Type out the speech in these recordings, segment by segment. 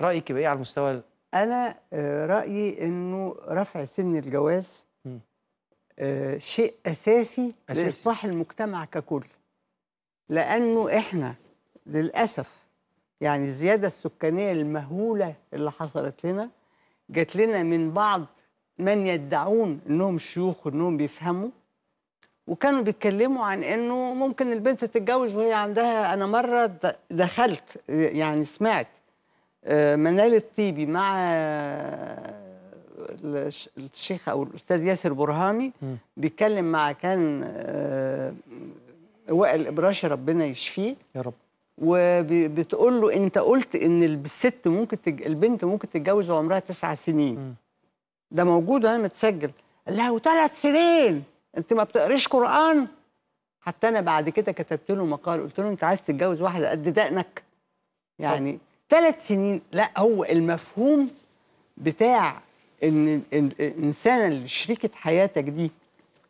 رايك بايه على المستوى انا آه، رايي انه رفع سن الجواز آه، شيء اساسي, أساسي. لاصلاح المجتمع ككل لانه احنا للاسف يعني الزياده السكانيه المهوله اللي حصلت لنا جات لنا من بعض من يدعون انهم شيوخ وانهم بيفهموا وكانوا بيتكلموا عن انه ممكن البنت تتجوز وهي عندها انا مره دخلت يعني سمعت آه، منال الطيبي مع آه، الشيخ او الاستاذ ياسر برهامي بيتكلم مع كان آه، وائل ابراشي ربنا يشفيه يا رب وبتقول له انت قلت ان الست ممكن تج... البنت ممكن تتجوز وعمرها تسع سنين م. ده موجود انا متسجل قال لها وثلاث سنين انت ما بتقريش قران حتى انا بعد كده كتبت له مقال قلت له انت عايز تتجوز واحده قد دقنك يعني ثلاث سنين لا هو المفهوم بتاع ان الانسانه اللي شريكه حياتك دي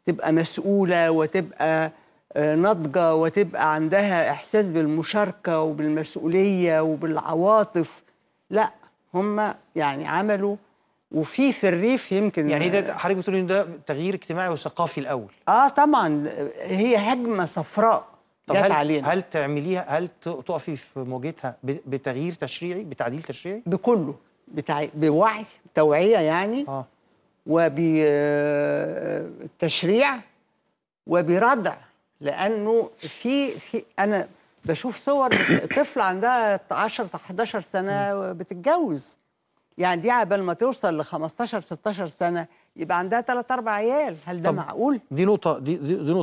تبقى مسؤوله وتبقى آه، ناضجه وتبقى عندها احساس بالمشاركه وبالمسؤوليه وبالعواطف لا هم يعني عملوا وفي في الريف يمكن يعني ده حضرتك بتقول ان ده تغيير اجتماعي وثقافي الاول اه طبعا هي هجمه صفراء طب هل علينا. هل تعمليها هل تقفي في مواجهتها بتغيير تشريعي بتعديل تشريعي بكله بتاع بوعي توعيه يعني اه وبتشريع وبردع لانه في في انا بشوف صور طفل عندها 10 11 سنه بتتجوز يعني دي عبال ما توصل ل 15 16 سنه يبقى عندها 3 4 عيال هل ده معقول؟ دي نقطه دي, دي نقطه